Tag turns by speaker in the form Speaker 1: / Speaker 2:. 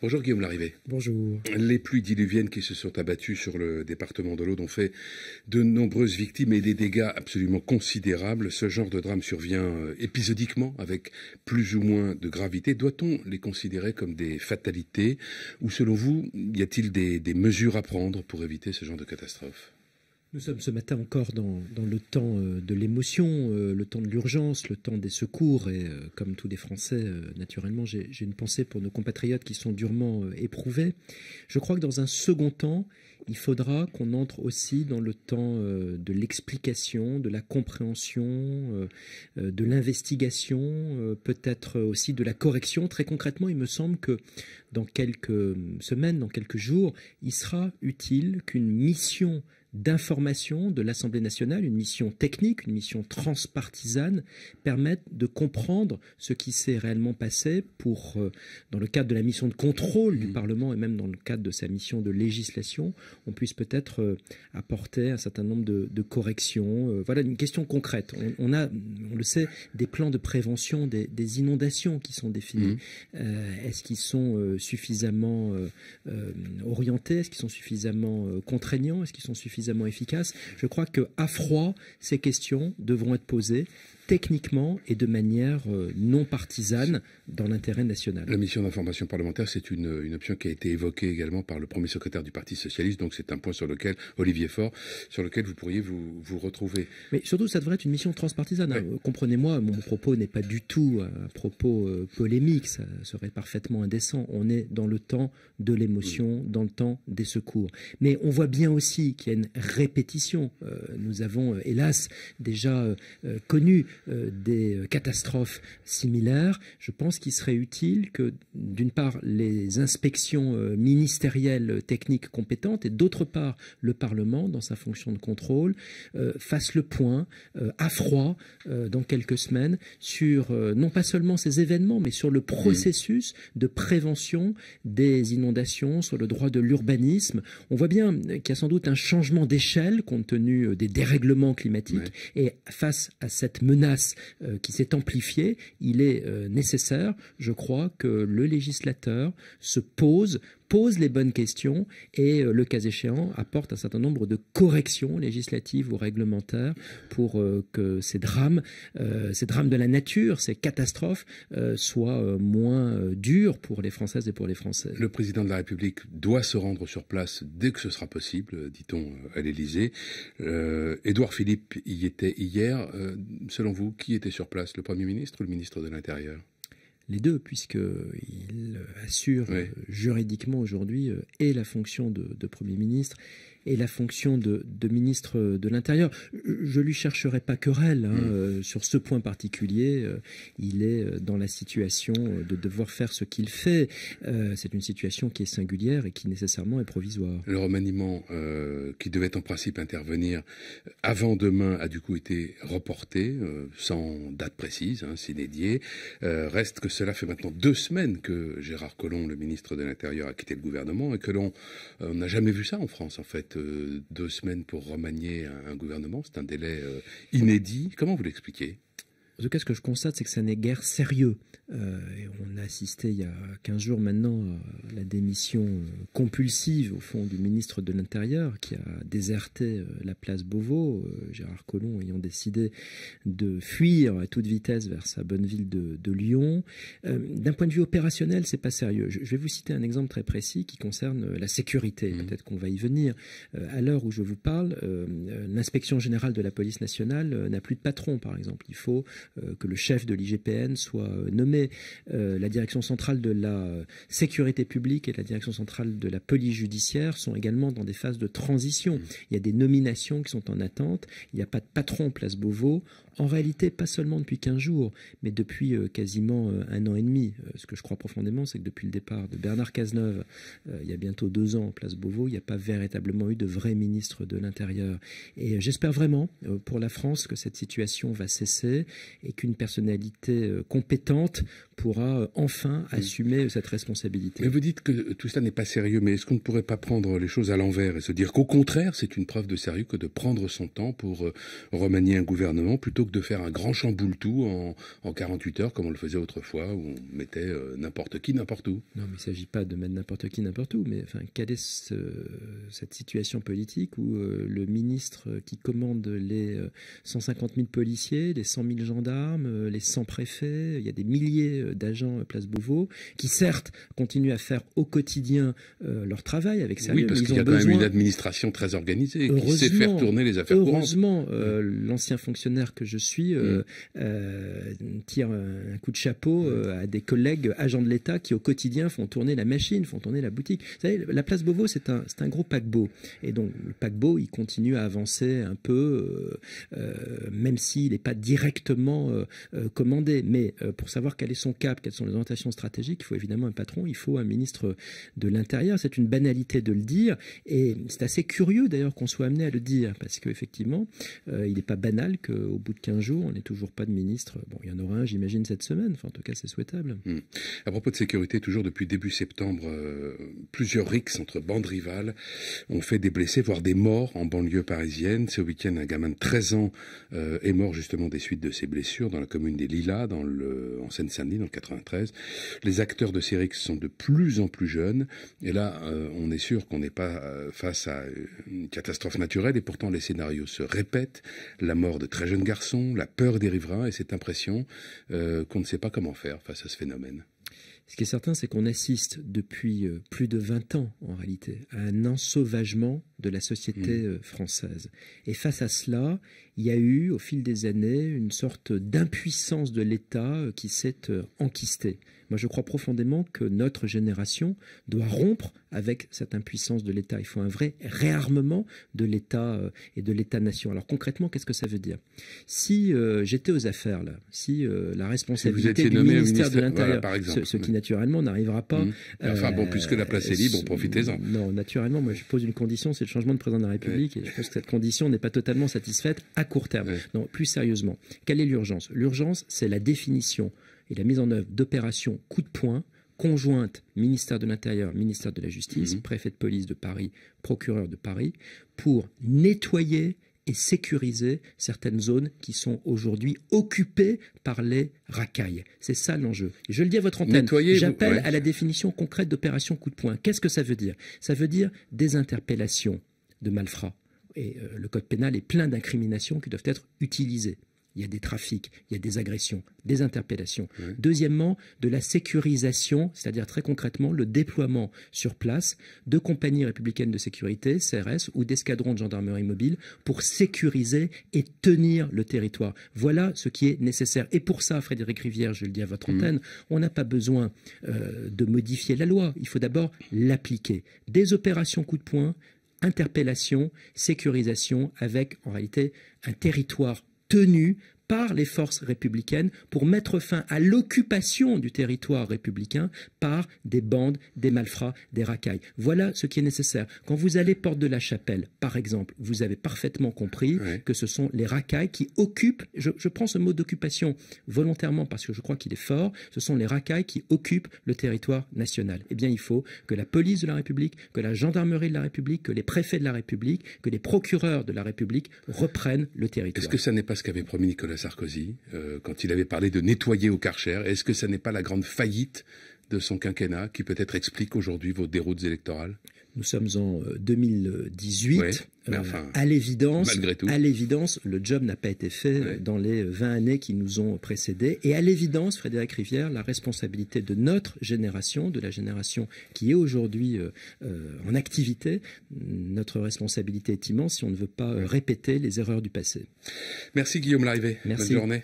Speaker 1: Bonjour Guillaume Larrivé. Bonjour. Les pluies diluviennes qui se sont abattues sur le département de l'Aude ont fait de nombreuses victimes et des dégâts absolument considérables. Ce genre de drame survient euh, épisodiquement avec plus ou moins de gravité. Doit-on les considérer comme des fatalités ou selon vous, y a-t-il des mesures à prendre pour éviter ce genre de catastrophe
Speaker 2: nous sommes ce matin encore dans, le temps euh, de l'émotion, euh, le temps de l'urgence, le temps des secours. Et euh, comme tous les Français, naturellement, j'ai une pensée pour nos compatriotes qui sont durement éprouvés. Je crois que dans un second temps, il faudra qu'on entre aussi dans le temps de l'explication, de la compréhension, de l'investigation, peut-être aussi de la correction. Très concrètement, il me semble que dans quelques semaines, dans quelques jours, il sera utile qu'une mission d'information de l'Assemblée nationale, une mission technique, une mission transpartisane, permettent de comprendre ce qui s'est réellement passé pour, euh, dans le cadre de la mission de contrôle du mmh. Parlement et même dans le cadre de sa mission de législation, on puisse peut-être euh, apporter un certain nombre de, corrections. Euh, voilà une question concrète. On, a, on le sait, des plans de prévention des, inondations qui sont définis. Mmh. Est-ce qu'ils sont suffisamment orientés Est-ce qu'ils sont suffisamment contraignants Est-ce qu'ils sont suffisamment efficace. Je crois que à froid, ces questions devront être posées techniquement et de manière euh, non partisane dans l'intérêt national. La
Speaker 1: mission d'information parlementaire, c'est une, option qui a été évoquée également par le premier secrétaire du Parti socialiste, donc c'est un point sur lequel, Olivier Faure, sur lequel vous pourriez vous, retrouver.
Speaker 2: Mais surtout, ça devrait être une mission transpartisane. Hein. Comprenez-moi, mon propos n'est pas du tout un propos euh, polémique, ça serait parfaitement indécent. On est dans le temps de l'émotion, mm. dans le temps des secours. Mais on voit bien aussi qu'il y a une répétition. Euh, nous avons, hélas, déjà connu euh, des euh, catastrophes similaires, je pense qu'il serait utile que, d'une part, les inspections euh, ministérielles techniques compétentes et, d'autre part, le Parlement, dans sa fonction de contrôle, fasse le point à froid dans quelques semaines sur, non pas seulement ces événements, mais sur le processus de prévention des inondations, sur le droit de l'urbanisme. On voit bien qu'il y a sans doute un changement d'échelle compte tenu des dérèglements climatiques. Et face à cette menace, euh, qui s'est amplifiée, il est euh, nécessaire, je crois, que le législateur se pose pose les bonnes questions et, euh, le cas échéant, apporte un certain nombre de corrections législatives ou réglementaires pour euh, que ces drames, euh, ces drames de
Speaker 1: la nature, ces catastrophes,
Speaker 2: soient moins durs pour les Françaises et pour les Français.
Speaker 1: Le président de la République doit se rendre sur place dès que ce sera possible, dit-on à l'Élysée. Édouard Philippe y était hier. selon vous, qui était sur place, le Premier ministre ou le ministre de l'Intérieur
Speaker 2: les deux, puisqu'il assure euh, juridiquement aujourd'hui euh, et la fonction de Premier ministre et la fonction de, ministre de l'Intérieur. Je lui chercherai pas querelle hein, mm. euh, sur ce point particulier. Euh, il est euh, dans la situation de devoir faire ce qu'il fait. c'est une situation qui est singulière et qui nécessairement est provisoire.
Speaker 1: Le remaniement qui devait en principe intervenir avant demain a du coup été reporté sans date précise, c'est hein, dédié. reste que cela fait maintenant deux semaines que Gérard Collomb, le ministre de l'Intérieur, a quitté le gouvernement et que l'on n'a jamais vu ça en France en fait. Euh, deux semaines pour remanier un gouvernement. C'est un délai euh, inédit. Comment vous l'expliquez en tout cas, ce que
Speaker 2: je constate, c'est que ça n'est guère sérieux. Euh, on a assisté il y a 15 jours maintenant à la démission compulsive, au fond, du ministre de l'Intérieur qui a déserté euh, la place Beauvau, euh, Gérard Collomb ayant décidé de fuir à toute vitesse vers sa bonne ville de, Lyon. D'un point de vue opérationnel, c'est pas sérieux. Je, vais vous citer un exemple très précis qui concerne la sécurité. Mmh. Peut-être qu'on va y venir. à l'heure où je vous parle, l'inspection générale de la police nationale n'a plus de patron, par exemple. Il faut euh, que le chef de l'IGPN soit euh, nommé, euh, la direction centrale de la sécurité publique et la direction centrale de la police judiciaire sont également dans des phases de transition. Mmh. Il y a des nominations qui sont en attente. Il n'y a pas de patron place Beauvau. En réalité, pas seulement depuis 15 jours, mais depuis quasiment un an et demi. Ce que je crois profondément, c'est que depuis le départ de Bernard Cazeneuve, il y a bientôt deux ans en place Beauvau, il n'y a pas véritablement eu de vrai ministre de l'Intérieur. Et j'espère vraiment pour la France que cette situation va cesser et qu'une personnalité euh, compétente pourra euh, enfin assumer euh, cette responsabilité. Mais
Speaker 1: vous dites que tout ça n'est pas sérieux, mais est-ce qu'on ne pourrait pas prendre les choses à l'envers et se dire qu'au contraire, c'est une preuve de sérieux que de prendre son temps pour remanier un gouvernement plutôt que de faire un grand chamboule-tout en, 48 heures comme on le faisait autrefois où on mettait n'importe qui, n'importe où Non, mais il ne s'agit pas de
Speaker 2: mettre n'importe qui, n'importe où, mais enfin, quelle est cette situation politique où le ministre qui commande les 150 000 policiers, les 100 000 gendarmes, armes, euh, les 100 préfets, il y a des milliers euh, d'agents euh, place Beauvau qui certes continuent à faire au quotidien
Speaker 1: leur travail avec sérieux. Oui, parce qu'il y a quand même une administration très organisée qui sait faire tourner les affaires heureusement,
Speaker 2: courantes. Heureusement, l'ancien fonctionnaire que je suis mm. tire un coup de chapeau mm. à des collègues agents de l'État qui au quotidien font tourner la machine, font tourner la boutique. Vous savez, la place Beauvau, c'est un, un gros paquebot. Et donc, le paquebot, il continue à avancer un peu, même s'il n'est pas directement forcément euh, euh, commander, mais euh, pour savoir quel est son cap, quelles sont les orientations stratégiques, il faut évidemment un patron, il faut un ministre de l'Intérieur. C'est une banalité de le dire, et c'est assez curieux d'ailleurs qu'on soit amené à le dire, parce qu'effectivement, il n'est pas banal qu'au bout de 15 jours, on n'ait toujours pas de ministre. Bon, il y en aura un, j'imagine, cette semaine, enfin en tout cas, c'est souhaitable.
Speaker 1: Hmm. À propos de sécurité, toujours depuis début septembre, plusieurs rixes entre bandes rivales ont fait des blessés, voire des morts en banlieue parisienne. Ce week-end, un gamin de 13 ans est mort justement des suites de ces blessés sûr, dans la commune des Lilas, dans le, en Seine-Saint-Denis, dans le 93. Les acteurs de séries sont de plus en plus jeunes. Et là, euh, on est sûr qu'on n'est pas euh, face à une catastrophe naturelle. Et pourtant, les scénarios se répètent. La mort de très jeunes garçons, la peur des riverains et cette impression euh, qu'on ne sait pas comment faire face à ce phénomène. Ce qui est certain, c'est qu'on assiste depuis
Speaker 2: euh, plus de 20 ans, en réalité, à un ensauvagement de la société mmh. euh, française. Et face à cela, il y a eu, au fil des années, une sorte d'impuissance de l'État euh, qui s'est enquistée. Moi, je crois profondément que notre génération doit rompre avec cette impuissance de l'État. Il faut un vrai réarmement de l'État et de l'État-nation. Alors concrètement, qu'est-ce que ça veut dire Si j'étais aux affaires, là, si la responsabilité du ministère, de l'Intérieur, voilà, naturellement, on n'arrivera pas. Mmh. Euh, enfin bon, puisque la place est euh, libre, profitez-en. Non, naturellement, moi je pose une condition, c'est le changement de président de la République, et je pense que cette condition n'est pas totalement satisfaite à court terme. Non, plus sérieusement, quelle est l'urgence L'urgence, c'est la définition et la mise en œuvre d'opérations coup de poing conjointes ministère de l'Intérieur, ministère de la Justice, mmh. préfet de police de Paris, procureur de Paris, pour nettoyer et sécuriser certaines zones qui sont aujourd'hui occupées par les racailles. C'est ça l'enjeu. Je le dis à votre antenne. J'appelle à la définition concrète d'opération coup de poing. Qu'est-ce que ça veut dire Ça veut dire des interpellations de malfrats. Et euh, le code pénal est plein d'incriminations qui doivent être utilisées il y a des trafics, il y a des agressions, des interpellations. Deuxièmement, de la sécurisation, c'est-à-dire très concrètement le déploiement sur place de compagnies républicaines de sécurité, CRS, ou d'escadrons de gendarmerie mobile pour sécuriser et tenir le territoire. Voilà ce qui est nécessaire. Et pour ça, Frédéric Rivière, je le dis à votre mm. antenne, on n'a pas besoin euh, de modifier la loi. Il faut d'abord l'appliquer. Des opérations coup de poing, interpellation, sécurisation, avec en réalité un territoire tenue par les forces républicaines pour mettre fin à l'occupation du territoire républicain par des bandes, des malfrats, des racailles. Voilà ce qui est nécessaire. Quand vous allez porte de la Chapelle, par exemple, vous avez parfaitement compris que ce sont les racailles qui occupent, je, prends ce mot d'occupation volontairement parce que je crois qu'il est fort, ce sont les racailles qui occupent le territoire national. Eh bien, il faut que la police de la République, que la gendarmerie de la République, que les préfets de la République, que les procureurs de la République reprennent le territoire. Est-ce que ça
Speaker 1: n'est pas ce qu'avait promis Nicolas Sarkozy, euh, quand il avait parlé de nettoyer au Karcher. Est-ce que ce n'est pas la grande faillite de son quinquennat qui peut-être explique aujourd'hui vos déroutes électorales nous sommes en 2018. Euh, euh, à
Speaker 2: l'évidence, à l'évidence, le job n'a pas été fait dans les 20 euh, années qui nous ont précédés. Et à l'évidence, Frédéric Rivière, la responsabilité de notre génération, de la génération qui est aujourd'hui en activité, notre responsabilité est immense si on ne veut pas répéter les erreurs du passé.
Speaker 1: Merci Guillaume Larivet, Merci. Bonne journée.